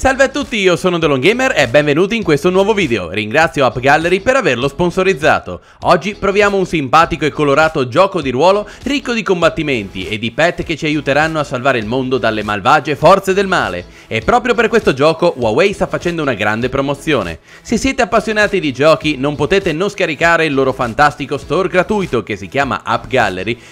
Salve a tutti, io sono DeLongGamer e benvenuti in questo nuovo video. Ringrazio App per averlo sponsorizzato. Oggi proviamo un simpatico e colorato gioco di ruolo ricco di combattimenti e di pet che ci aiuteranno a salvare il mondo dalle malvagie forze del male. E proprio per questo gioco Huawei sta facendo una grande promozione. Se siete appassionati di giochi non potete non scaricare il loro fantastico store gratuito che si chiama App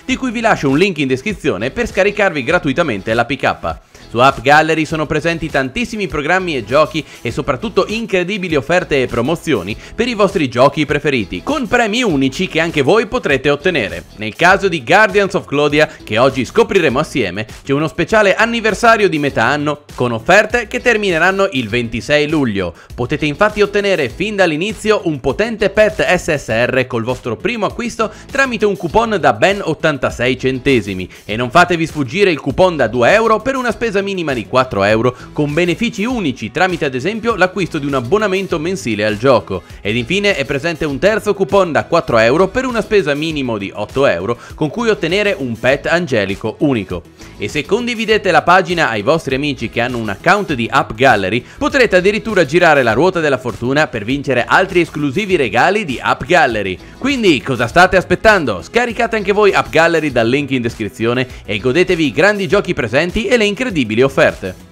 di cui vi lascio un link in descrizione per scaricarvi gratuitamente la l'APK. Su App Gallery sono presenti tantissimi programmi e giochi e soprattutto incredibili offerte e promozioni per i vostri giochi preferiti, con premi unici che anche voi potrete ottenere. Nel caso di Guardians of Clodia, che oggi scopriremo assieme, c'è uno speciale anniversario di metà anno con offerte che termineranno il 26 luglio. Potete infatti ottenere fin dall'inizio un potente pet SSR col vostro primo acquisto tramite un coupon da ben 86 centesimi e non fatevi sfuggire il coupon da 2 euro per una spesa minima di 4 euro con benefici unici tramite ad esempio l'acquisto di un abbonamento mensile al gioco. Ed infine è presente un terzo coupon da 4 euro per una spesa minimo di 8 euro con cui ottenere un pet angelico unico. E se condividete la pagina ai vostri amici che hanno un account di App Gallery potrete addirittura girare la ruota della fortuna per vincere altri esclusivi regali di App Gallery. Quindi cosa state aspettando? Scaricate anche voi App Gallery dal link in descrizione e godetevi i grandi giochi presenti e le incredibili offerte.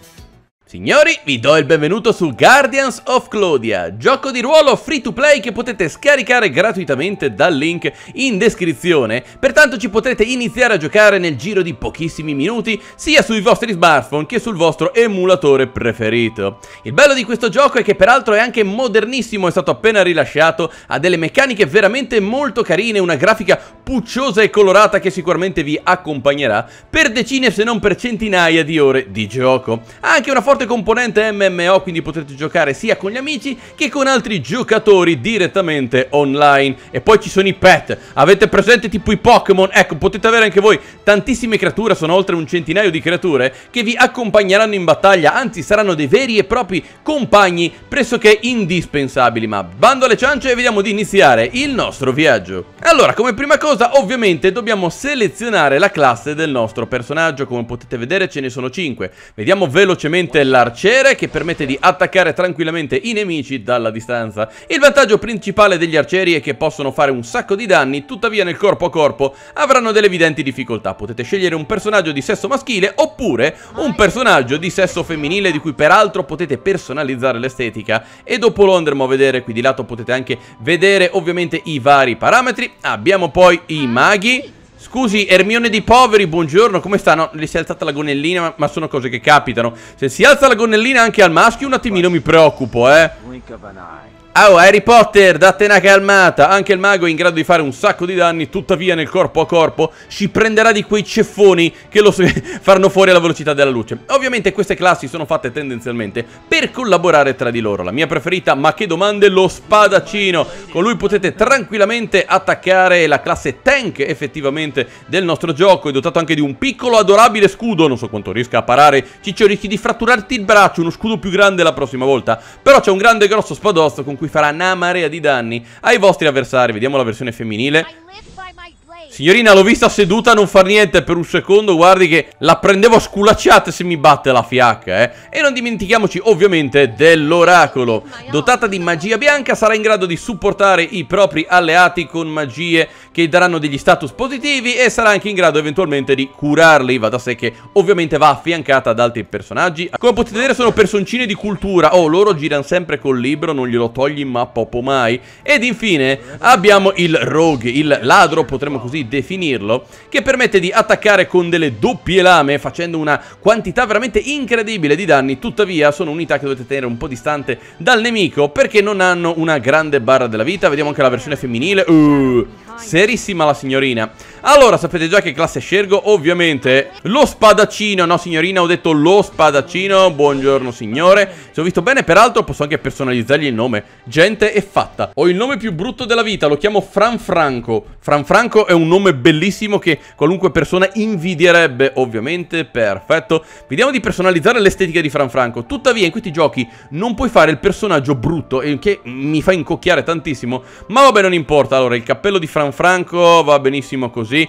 Signori, vi do il benvenuto su Guardians of Clodia, gioco di ruolo free to play che potete scaricare gratuitamente dal link in descrizione, pertanto ci potrete iniziare a giocare nel giro di pochissimi minuti sia sui vostri smartphone che sul vostro emulatore preferito. Il bello di questo gioco è che peraltro è anche modernissimo, è stato appena rilasciato, ha delle meccaniche veramente molto carine, una grafica pucciosa e colorata che sicuramente vi accompagnerà per decine se non per centinaia di ore di gioco. Ha anche una forte forte componente MMO, quindi potrete giocare sia con gli amici che con altri giocatori direttamente online. E poi ci sono i pet, avete presente tipo i Pokémon? Ecco, potete avere anche voi tantissime creature, sono oltre un centinaio di creature, che vi accompagneranno in battaglia, anzi saranno dei veri e propri compagni pressoché indispensabili. Ma bando alle ciance e vediamo di iniziare il nostro viaggio. Allora, come prima cosa, ovviamente dobbiamo selezionare la classe del nostro personaggio, come potete vedere ce ne sono 5. Vediamo velocemente la dell'arciere che permette di attaccare tranquillamente i nemici dalla distanza. Il vantaggio principale degli arcieri è che possono fare un sacco di danni, tuttavia nel corpo a corpo avranno delle evidenti difficoltà. Potete scegliere un personaggio di sesso maschile oppure un personaggio di sesso femminile di cui peraltro potete personalizzare l'estetica e dopo lo andremo a vedere qui di lato potete anche vedere ovviamente i vari parametri. Abbiamo poi i ah, maghi Scusi, Ermione di Poveri, buongiorno, come stanno? Le si è alzata la gonnellina, ma, ma sono cose che capitano. Se si alza la gonnellina anche al maschio, un attimino mi preoccupo, eh. Oh, Harry Potter, datene una calmata. Anche il mago è in grado di fare un sacco di danni, tuttavia nel corpo a corpo ci prenderà di quei ceffoni che lo faranno fuori alla velocità della luce. Ovviamente queste classi sono fatte tendenzialmente per collaborare tra di loro. La mia preferita, ma che domande, lo spadaccino. Con lui potete tranquillamente attaccare la classe tank effettivamente del nostro gioco. È dotato anche di un piccolo adorabile scudo, non so quanto riesca a parare. Ciccio, rischi di fratturarti il braccio, uno scudo più grande la prossima volta. Però c'è un grande grosso spadozzo con cui cui farà una marea di danni ai vostri avversari. Vediamo la versione femminile. Signorina, l'ho vista seduta a non far niente per un secondo, guardi che la prendevo a sculacciate se mi batte la fiacca, eh. E non dimentichiamoci, ovviamente, dell'oracolo. Dotata di magia bianca, sarà in grado di supportare i propri alleati con magie che daranno degli status positivi e sarà anche in grado eventualmente di curarli. Va da sé che ovviamente va affiancata ad altri personaggi. Come potete vedere sono personcine di cultura. Oh, loro girano sempre col libro, non glielo togli ma popo mai. Ed infine abbiamo il rogue, il ladro, potremmo così definirlo, che permette di attaccare con delle doppie lame facendo una quantità veramente incredibile di danni, tuttavia sono unità che dovete tenere un po' distante dal nemico perché non hanno una grande barra della vita, vediamo anche la versione femminile, uh, Serissima la signorina Allora sapete già che classe scelgo Ovviamente lo spadaccino No signorina ho detto lo spadaccino Buongiorno signore Se ho visto bene peraltro posso anche personalizzargli il nome Gente è fatta Ho il nome più brutto della vita Lo chiamo Franfranco Franfranco è un nome bellissimo Che qualunque persona invidierebbe Ovviamente perfetto Vediamo di personalizzare l'estetica di Franfranco Tuttavia in questi giochi non puoi fare il personaggio brutto Che mi fa incocchiare tantissimo Ma vabbè non importa Allora il cappello di Franfranco Franco, va benissimo così.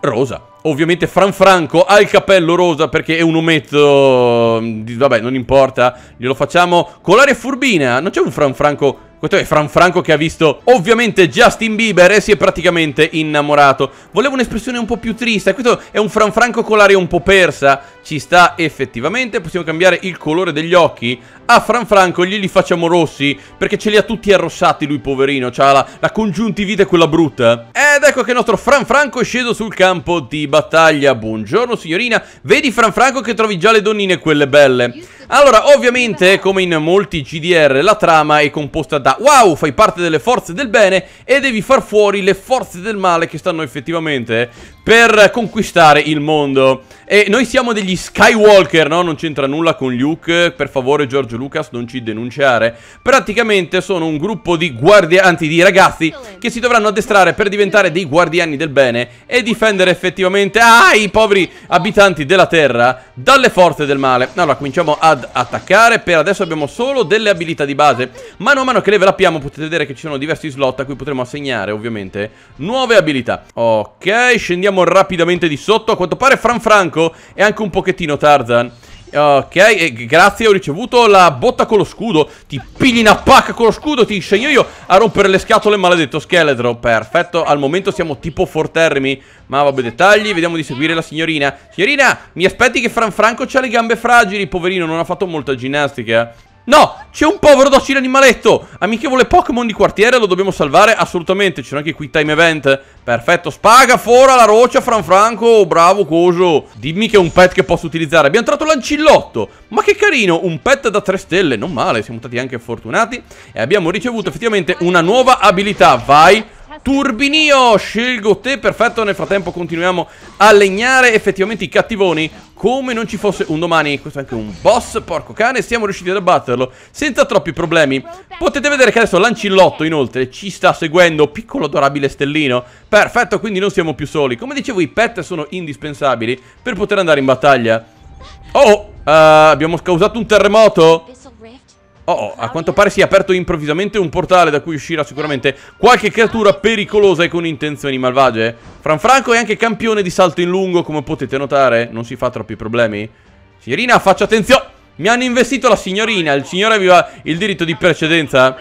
Rosa. Ovviamente Franfranco ha il cappello rosa perché è un ometto... Mm, vabbè, non importa, glielo facciamo con l'aria furbina. Non c'è un Franfranco questo è Franfranco che ha visto ovviamente Justin Bieber e si è praticamente innamorato. Volevo un'espressione un po' più triste. Questo è un Franfranco con l'aria un po' persa. Ci sta effettivamente. Possiamo cambiare il colore degli occhi. A Franfranco glieli facciamo rossi perché ce li ha tutti arrossati lui poverino. C'ha la, la congiuntivite quella brutta. Ed ecco che il nostro Franfranco è sceso sul campo di battaglia. Buongiorno signorina. Vedi Franfranco che trovi già le donnine quelle belle. Allora, ovviamente, come in molti GDR, la trama è composta da Wow, fai parte delle forze del bene e devi far fuori le forze del male che stanno effettivamente per conquistare il mondo e noi siamo degli Skywalker, no? Non c'entra nulla con Luke, per favore George Lucas non ci denunciare. Praticamente sono un gruppo di guardia, anzi di ragazzi che si dovranno addestrare per diventare dei guardiani del bene e difendere effettivamente ah, i poveri abitanti della Terra dalle forze del male. Allora, cominciamo ad attaccare, per adesso abbiamo solo delle abilità di base. Mano a mano che levelappiamo potete vedere che ci sono diversi slot a cui potremo assegnare ovviamente nuove abilità. Ok, scendiamo rapidamente di sotto, a quanto pare Fran Franco Marco e anche un pochettino Tarzan. Ok, e grazie, ho ricevuto la botta con lo scudo Ti pigli una pacca con lo scudo, ti insegno io a rompere le scatole maledetto scheletro Perfetto, al momento siamo tipo fortermi. Ma vabbè, dettagli, vediamo di seguire la signorina Signorina, mi aspetti che Franfranco c'ha le gambe fragili Poverino, non ha fatto molta ginnastica No, c'è un povero docile animaletto Amichevole Pokémon di quartiere, lo dobbiamo salvare assolutamente c'è anche qui time event Perfetto, spaga, fora, la roccia, Franfranco Bravo, coso Dimmi che è un pet che posso utilizzare Abbiamo trovato l'ancillotto Ma che carino, un pet da 3 stelle Non male, siamo stati anche fortunati E abbiamo ricevuto effettivamente una nuova abilità Vai Turbinio, scelgo te, perfetto, nel frattempo continuiamo a legnare effettivamente i cattivoni come non ci fosse un domani. Questo è anche un boss, porco cane, siamo riusciti ad abbatterlo senza troppi problemi. Potete vedere che adesso l'ancillotto inoltre ci sta seguendo, piccolo adorabile stellino. Perfetto, quindi non siamo più soli. Come dicevo i pet sono indispensabili per poter andare in battaglia. Oh, uh, abbiamo causato un terremoto. Oh, oh, a quanto pare si è aperto improvvisamente un portale da cui uscirà sicuramente qualche creatura pericolosa e con intenzioni malvagie. Franfranco è anche campione di salto in lungo, come potete notare. Non si fa troppi problemi. Signorina, faccia attenzione! Mi hanno investito la signorina, il signore aveva il diritto di precedenza.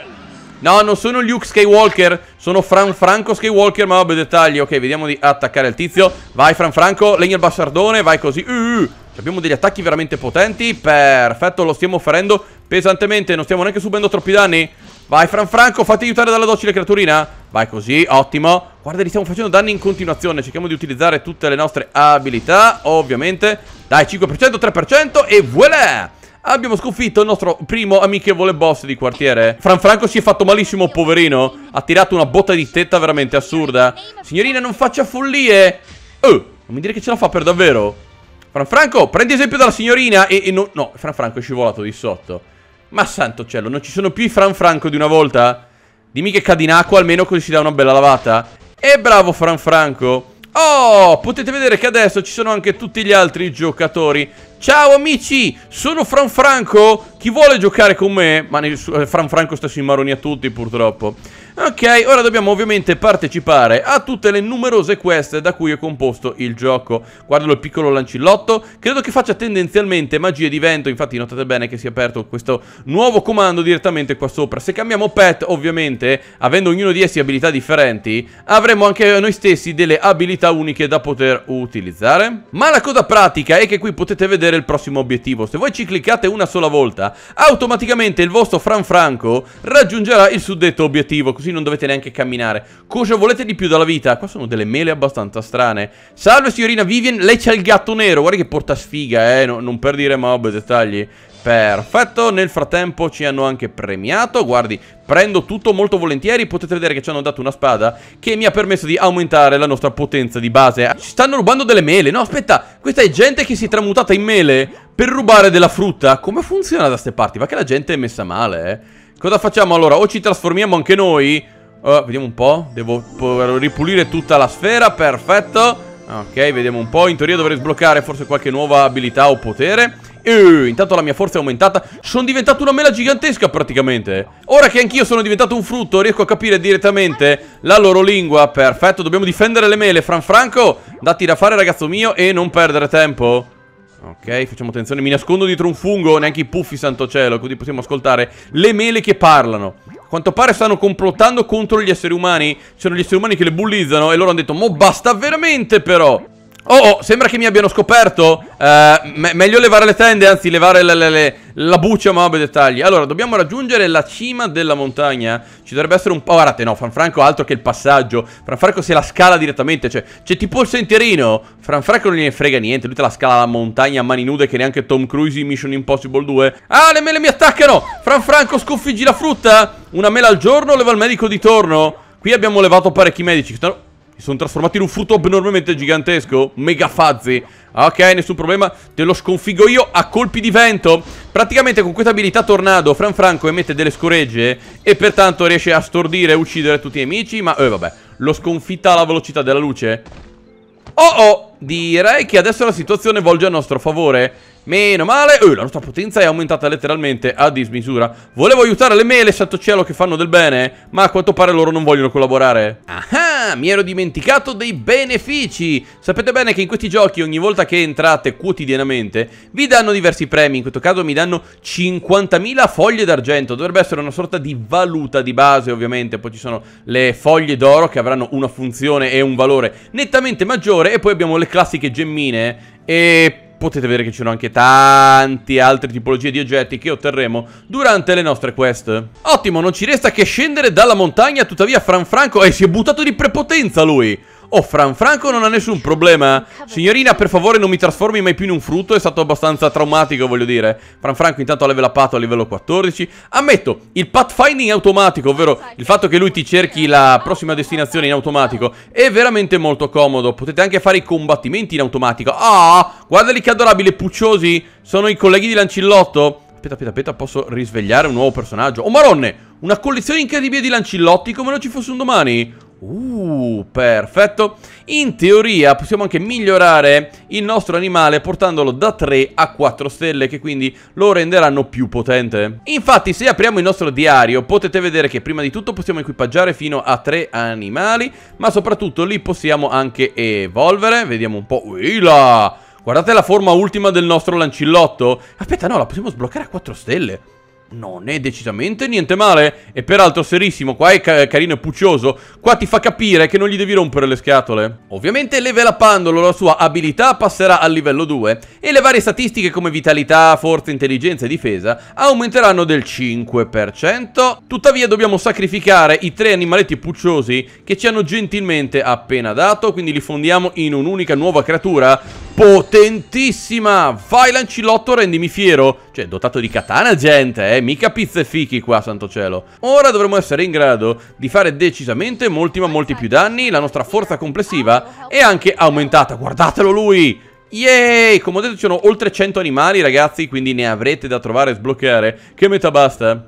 No, non sono Luke Skywalker, sono Franfranco Skywalker, ma vabbè dettagli. Ok, vediamo di attaccare il tizio. Vai Franfranco, legna il bastardone, vai così. Uh, uh. Abbiamo degli attacchi veramente potenti Perfetto, lo stiamo ferendo pesantemente Non stiamo neanche subendo troppi danni Vai Franfranco, fate aiutare dalla docile creaturina Vai così, ottimo Guarda, gli stiamo facendo danni in continuazione Cerchiamo di utilizzare tutte le nostre abilità Ovviamente Dai, 5%, 3% e voilà Abbiamo sconfitto il nostro primo amichevole boss di quartiere Franfranco si è fatto malissimo, poverino Ha tirato una botta di tetta veramente assurda Signorina, non faccia follie Oh, non mi dire che ce la fa per davvero Franfranco, prendi esempio dalla signorina e, e no, no, Franfranco è scivolato di sotto. Ma santo cielo, non ci sono più i Franfranco di una volta? Dimmi che cadi in acqua, almeno così si dà una bella lavata. E bravo Franfranco. Oh, potete vedere che adesso ci sono anche tutti gli altri giocatori. Ciao amici, sono Franfranco. Chi vuole giocare con me? Ma eh, Franfranco sta sui maroni a tutti purtroppo. Ok, ora dobbiamo ovviamente partecipare a tutte le numerose quest da cui è composto il gioco. Guardalo il piccolo lancillotto, credo che faccia tendenzialmente magie di vento, infatti notate bene che si è aperto questo nuovo comando direttamente qua sopra. Se cambiamo pet, ovviamente, avendo ognuno di essi abilità differenti, avremo anche noi stessi delle abilità uniche da poter utilizzare. Ma la cosa pratica è che qui potete vedere il prossimo obiettivo. Se voi ci cliccate una sola volta, automaticamente il vostro Franfranco raggiungerà il suddetto obiettivo, così non dovete neanche camminare. Cosa volete di più dalla vita? Qua sono delle mele abbastanza strane. Salve signorina Vivian, lei c'ha il gatto nero. Guarda che porta sfiga, eh. No, non per dire mob dettagli. Perfetto, nel frattempo ci hanno anche premiato, guardi, prendo tutto molto volentieri, potete vedere che ci hanno dato una spada che mi ha permesso di aumentare la nostra potenza di base. Ci stanno rubando delle mele, no aspetta, questa è gente che si è tramutata in mele per rubare della frutta. Come funziona da ste parti? Va che la gente è messa male, eh. Cosa facciamo allora? O ci trasformiamo anche noi uh, Vediamo un po' Devo ripulire tutta la sfera Perfetto Ok, vediamo un po'. In teoria dovrei sbloccare forse qualche nuova abilità o potere. E intanto la mia forza è aumentata. Sono diventato una mela gigantesca praticamente. Ora che anch'io sono diventato un frutto, riesco a capire direttamente la loro lingua. Perfetto, dobbiamo difendere le mele. Franfranco, datti da fare ragazzo mio e non perdere tempo. Ok, facciamo attenzione, mi nascondo dietro un fungo, neanche i puffi santo cielo, così possiamo ascoltare le mele che parlano. A quanto pare stanno complottando contro gli esseri umani, c'erano gli esseri umani che le bullizzano e loro hanno detto, mo basta veramente però. Oh, oh, sembra che mi abbiano scoperto uh, me Meglio levare le tende, anzi levare le, le, le, la buccia ma vabbè dettagli Allora, dobbiamo raggiungere la cima della montagna Ci dovrebbe essere un po'... Oh, guardate, no, Franfranco altro che il passaggio Franfranco se la scala direttamente, cioè C'è tipo il sentierino Franfranco non gliene frega niente Lui te la scala la montagna a mani nude Che neanche Tom Cruise in Mission Impossible 2 Ah, le mele mi attaccano Franfranco, sconfiggi la frutta Una mela al giorno, leva il medico di torno Qui abbiamo levato parecchi medici mi sono trasformato in un frutto abnormemente gigantesco. Mega fazzi. Ok, nessun problema. Te lo sconfigo io a colpi di vento. Praticamente con questa abilità tornado, Fran Franco emette delle scoregge e pertanto riesce a stordire e uccidere tutti i nemici. Ma, eh, vabbè, L'ho sconfitta alla velocità della luce. Oh, oh. Direi che adesso la situazione volge a nostro favore Meno male oh, La nostra potenza è aumentata letteralmente a dismisura Volevo aiutare le mele, santo cielo, che fanno del bene Ma a quanto pare loro non vogliono collaborare Ah, mi ero dimenticato dei benefici Sapete bene che in questi giochi ogni volta che entrate quotidianamente Vi danno diversi premi In questo caso mi danno 50.000 foglie d'argento Dovrebbe essere una sorta di valuta di base ovviamente Poi ci sono le foglie d'oro che avranno una funzione e un valore nettamente maggiore E poi abbiamo le classiche gemmine e potete vedere che ci sono anche tanti altre tipologie di oggetti che otterremo durante le nostre quest. Ottimo, non ci resta che scendere dalla montagna, tuttavia Franfranco... Eh, si è buttato di prepotenza lui! Oh, Franfranco non ha nessun problema. Signorina, per favore non mi trasformi mai più in un frutto. È stato abbastanza traumatico, voglio dire. Franfranco intanto ha levelato a livello 14. Ammetto, il pathfinding automatico, ovvero il fatto che lui ti cerchi la prossima destinazione in automatico, è veramente molto comodo. Potete anche fare i combattimenti in automatico. Ah, oh, guardali che adorabili pucciosi. Sono i colleghi di Lancillotto. Aspetta, aspetta, aspetta, posso risvegliare un nuovo personaggio. Oh, maronne! Una collezione incredibile di lancillotti come non ci fosse un domani. Uh, perfetto. In teoria possiamo anche migliorare il nostro animale portandolo da 3 a 4 stelle che quindi lo renderanno più potente. Infatti se apriamo il nostro diario potete vedere che prima di tutto possiamo equipaggiare fino a 3 animali ma soprattutto li possiamo anche evolvere. Vediamo un po'. Uila! Guardate la forma ultima del nostro lancillotto. Aspetta no, la possiamo sbloccare a 4 stelle non è decisamente niente male. E peraltro serissimo, qua è ca carino e puccioso. Qua ti fa capire che non gli devi rompere le scatole. Ovviamente levelapandolo la sua abilità passerà al livello 2 e le varie statistiche come vitalità, forza, intelligenza e difesa aumenteranno del 5%. Tuttavia dobbiamo sacrificare i tre animaletti pucciosi che ci hanno gentilmente appena dato, quindi li fondiamo in un'unica nuova creatura potentissima! Vai lancilotto, rendimi fiero! Cioè, dotato di katana, gente, eh? Mica pizze fichi qua, santo cielo! Ora dovremmo essere in grado di fare decisamente molti ma molti più danni, la nostra forza complessiva è anche aumentata, guardatelo lui! Yay! Come ho detto ci sono oltre 100 animali, ragazzi, quindi ne avrete da trovare e sbloccare. Che metà basta?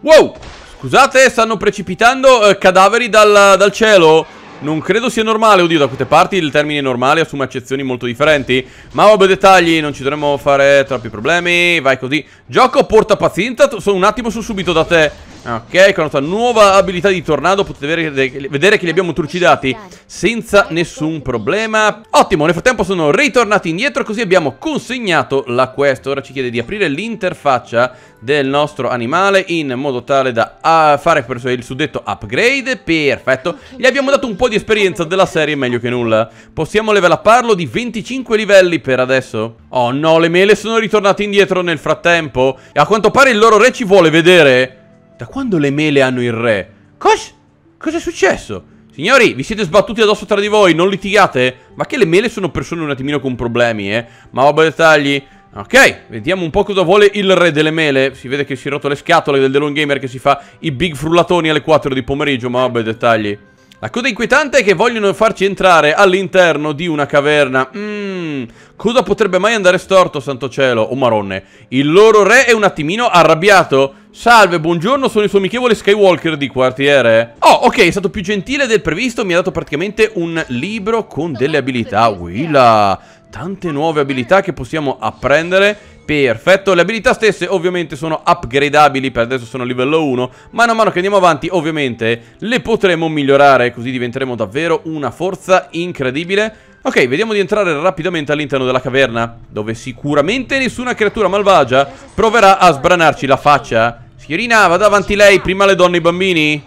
Wow! Scusate, stanno precipitando eh, cadaveri dal, dal cielo! Non credo sia normale, oddio, da queste parti il termine normale assume accezioni molto differenti. Ma vabbè, dettagli, non ci dovremmo fare troppi problemi. Vai così. Gioco porta pazienza, sono un attimo su subito da te. Ok, con la nostra nuova abilità di tornado potete vedere, vedere che li abbiamo trucidati senza nessun problema. Ottimo, nel frattempo sono ritornati indietro così abbiamo consegnato la quest. Ora ci chiede di aprire l'interfaccia del nostro animale in modo tale da ah, fare il suddetto upgrade. Perfetto, gli abbiamo dato un po' di esperienza della serie meglio che nulla. Possiamo levelapparlo di 25 livelli per adesso. Oh no, le mele sono ritornate indietro nel frattempo. E a quanto pare il loro re ci vuole vedere... Da quando le mele hanno il re? Cos? Cosa successo? Signori, vi siete sbattuti addosso tra di voi, non litigate? Ma che le mele sono persone un attimino con problemi, eh? Ma vabbè, dettagli... Ok, vediamo un po' cosa vuole il re delle mele Si vede che si è rotto le scatole del DeLong Gamer che si fa i big frullatoni alle 4 di pomeriggio Ma vabbè, dettagli La cosa inquietante è che vogliono farci entrare all'interno di una caverna Mmm, cosa potrebbe mai andare storto, santo cielo? Oh maronne Il loro re è un attimino arrabbiato Salve, buongiorno, sono il suo amichevole Skywalker di quartiere. Oh, ok, è stato più gentile del previsto, mi ha dato praticamente un libro con delle abilità. Willa, tante nuove abilità che possiamo apprendere. Perfetto, le abilità stesse ovviamente sono upgradabili, per adesso sono livello 1, man mano che andiamo avanti ovviamente le potremo migliorare, così diventeremo davvero una forza incredibile. Ok, vediamo di entrare rapidamente all'interno della caverna Dove sicuramente nessuna creatura malvagia proverà a sbranarci la faccia Signorina, vado avanti lei, prima le donne e i bambini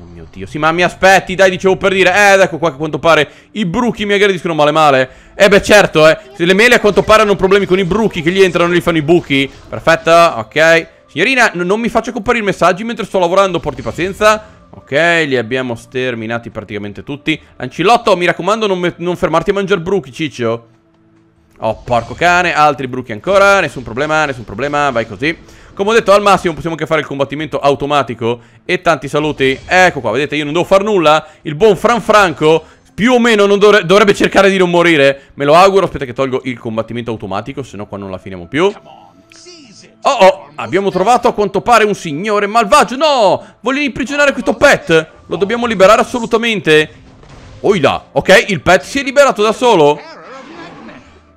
Oh mio Dio, sì ma mi aspetti, dai dicevo per dire Eh, ed ecco qua che a quanto pare i bruchi mi aggrediscono male male Eh beh certo, eh Se le mele a quanto pare hanno problemi con i bruchi che gli entrano e gli fanno i buchi Perfetto, ok Signorina, non mi faccia comparire messaggi mentre sto lavorando, porti pazienza Ok, li abbiamo sterminati praticamente tutti. Ancillotto, mi raccomando, non, non fermarti a mangiare bruchi, ciccio. Oh, porco cane, altri bruchi ancora, nessun problema, nessun problema, vai così. Come ho detto, al massimo possiamo anche fare il combattimento automatico e tanti saluti. Ecco qua, vedete, io non devo fare nulla. Il buon Franfranco più o meno dovre dovrebbe cercare di non morire. Me lo auguro, aspetta che tolgo il combattimento automatico, se no qua non la finiamo più. Come on. Oh oh, abbiamo trovato a quanto pare un signore malvagio No, vogliono imprigionare questo pet Lo dobbiamo liberare assolutamente Oila, ok, il pet si è liberato da solo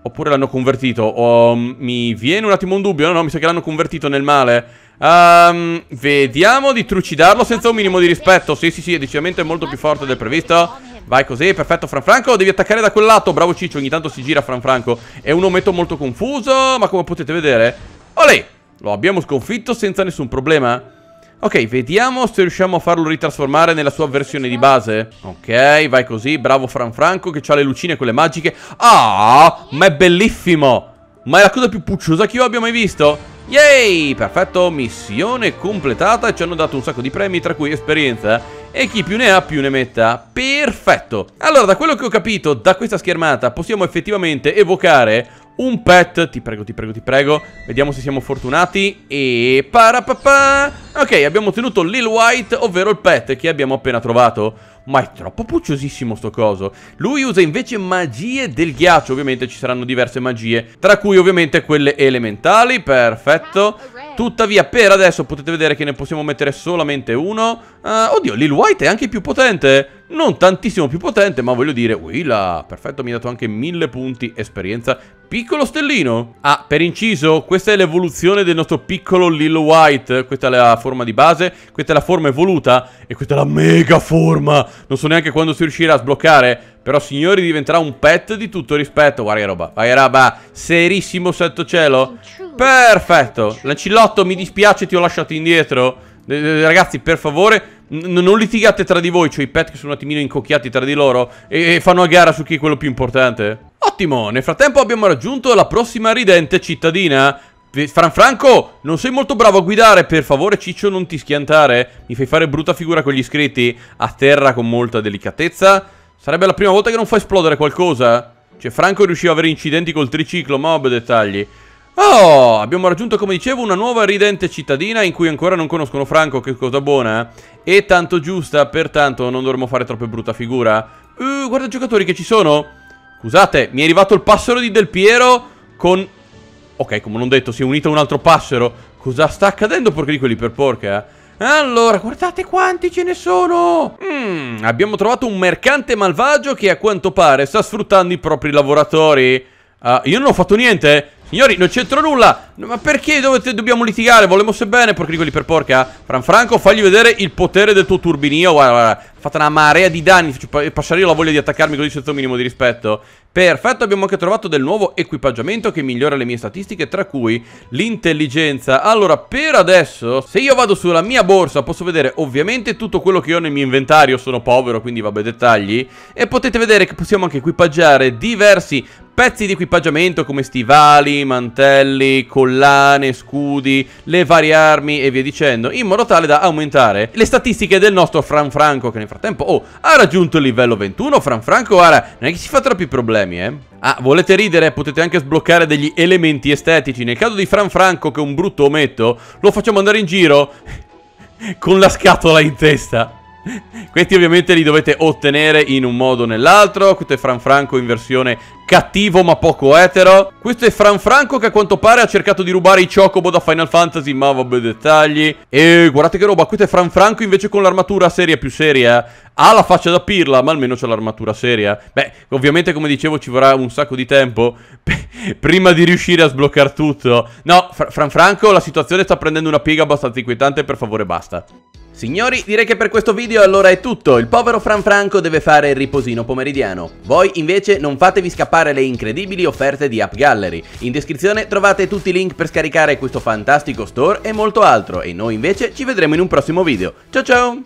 Oppure l'hanno convertito oh, Mi viene un attimo un dubbio No, no, mi sa che l'hanno convertito nel male um, Vediamo di trucidarlo senza un minimo di rispetto Sì, sì, sì, è decisamente molto più forte del previsto Vai così, perfetto Franfranco Devi attaccare da quel lato, bravo Ciccio Ogni tanto si gira Franfranco È un ometto molto confuso Ma come potete vedere Olè! Lo abbiamo sconfitto senza nessun problema? Ok, vediamo se riusciamo a farlo ritrasformare nella sua versione di base. Ok, vai così. Bravo Franfranco che ha le lucine quelle magiche. Ah, ma è bellissimo! Ma è la cosa più pucciosa che io abbia mai visto. Yay! Perfetto, missione completata. Ci hanno dato un sacco di premi, tra cui esperienza. E chi più ne ha più ne metta Perfetto Allora da quello che ho capito da questa schermata Possiamo effettivamente evocare un pet Ti prego, ti prego, ti prego Vediamo se siamo fortunati E... parapapà Ok, abbiamo ottenuto Lil White, ovvero il pet che abbiamo appena trovato ma è troppo pucciosissimo sto coso Lui usa invece magie del ghiaccio Ovviamente ci saranno diverse magie Tra cui ovviamente quelle elementali Perfetto Tuttavia per adesso potete vedere che ne possiamo mettere solamente uno uh, Oddio Lil White è anche più potente non tantissimo più potente, ma voglio dire, uila, perfetto, mi ha dato anche mille punti esperienza. Piccolo stellino. Ah, per inciso, questa è l'evoluzione del nostro piccolo Lil White. Questa è la forma di base, questa è la forma evoluta e questa è la mega forma. Non so neanche quando si riuscirà a sbloccare, però signori diventerà un pet di tutto rispetto. Guarda che roba, vai roba, serissimo sotto cielo. Perfetto, l'ancillotto mi dispiace ti ho lasciato indietro. Eh, eh, ragazzi, per favore, non litigate tra di voi, cioè i pet che sono un attimino incocchiati tra di loro e, e fanno a gara su chi è quello più importante. Ottimo, nel frattempo abbiamo raggiunto la prossima ridente cittadina. Franfranco, non sei molto bravo a guidare, per favore Ciccio non ti schiantare, mi fai fare brutta figura con gli iscritti, a terra con molta delicatezza, sarebbe la prima volta che non fa esplodere qualcosa, cioè Franco riusciva ad avere incidenti col triciclo, ma ho dettagli, Oh, abbiamo raggiunto come dicevo una nuova ridente cittadina in cui ancora non conoscono Franco, che cosa buona eh? E tanto giusta, pertanto non dovremmo fare troppo brutta figura uh, Guarda i giocatori che ci sono Scusate, mi è arrivato il passero di Del Piero con... Ok, come non detto, si è unito a un altro passero Cosa sta accadendo, porca di quelli per porca? Eh? Allora, guardate quanti ce ne sono! Mm, abbiamo trovato un mercante malvagio che a quanto pare sta sfruttando i propri lavoratori uh, Io non ho fatto niente, Signori, non c'entro nulla. Ma perché dovete, dobbiamo litigare? Volemo se bene, porcricoli per porca. Eh. Franfranco, fagli vedere il potere del tuo turbinio. Guarda, guarda fatta una marea di danni passare io la voglia di attaccarmi così senza un minimo di rispetto Perfetto, abbiamo anche trovato del nuovo equipaggiamento che migliora le mie statistiche, tra cui l'intelligenza. Allora, per adesso, se io vado sulla mia borsa, posso vedere ovviamente tutto quello che ho nel mio inventario, sono povero, quindi vabbè dettagli, e potete vedere che possiamo anche equipaggiare diversi pezzi di equipaggiamento come stivali, mantelli, collane, scudi, le varie armi e via dicendo, in modo tale da aumentare le statistiche del nostro Fran Franco, che nel frattempo, oh, ha raggiunto il livello 21, Franfranco, ora, non è che si fa troppi problemi, eh. Ah, volete ridere? Potete anche sbloccare degli elementi estetici. Nel caso di Franfranco, che è un brutto ometto, lo facciamo andare in giro con la scatola in testa. Questi ovviamente li dovete ottenere in un modo o nell'altro. Questo è Franfranco in versione cattivo ma poco etero. Questo è Franfranco che a quanto pare ha cercato di rubare i Chocobo da Final Fantasy, ma vabbè dettagli. E guardate che roba, questo è Franfranco invece con l'armatura seria più seria. Eh. Ha la faccia da pirla, ma almeno c'è l'armatura seria. Eh. Beh, ovviamente come dicevo ci vorrà un sacco di tempo prima di riuscire a sbloccare tutto. No, Fra Franfranco la situazione sta prendendo una piega abbastanza inquietante, per favore basta. Signori, direi che per questo video allora è tutto, il povero Franfranco deve fare il riposino pomeridiano. Voi invece non fatevi scappare le incredibili offerte di App Gallery, in descrizione trovate tutti i link per scaricare questo fantastico store e molto altro e noi invece ci vedremo in un prossimo video. Ciao ciao!